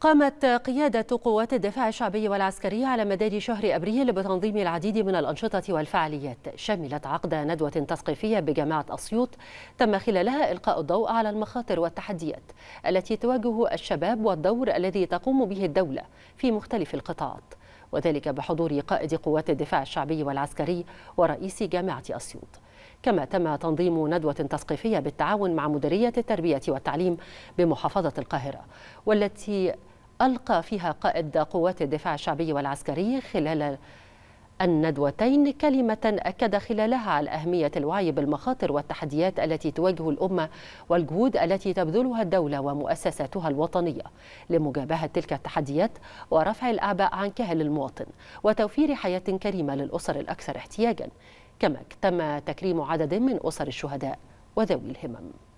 قامت قيادة قوات الدفاع الشعبي والعسكري على مدار شهر أبريل بتنظيم العديد من الأنشطة والفعاليات شملت عقد ندوة تثقيفية بجامعة أسيوط تم خلالها إلقاء الضوء على المخاطر والتحديات التي تواجه الشباب والدور الذي تقوم به الدولة في مختلف القطاعات وذلك بحضور قائد قوات الدفاع الشعبي والعسكري ورئيس جامعة أسيوط كما تم تنظيم ندوة تثقيفية بالتعاون مع مديرية التربية والتعليم بمحافظة القاهرة والتي ألقى فيها قائد قوات الدفاع الشعبي والعسكري خلال الندوتين كلمة أكد خلالها على أهمية الوعي بالمخاطر والتحديات التي تواجه الأمة والجهود التي تبذلها الدولة ومؤسساتها الوطنية لمجابهة تلك التحديات ورفع الأعباء عن كاهل المواطن وتوفير حياة كريمة للأسر الأكثر احتياجا كما تم تكريم عدد من أسر الشهداء وذوي الهمم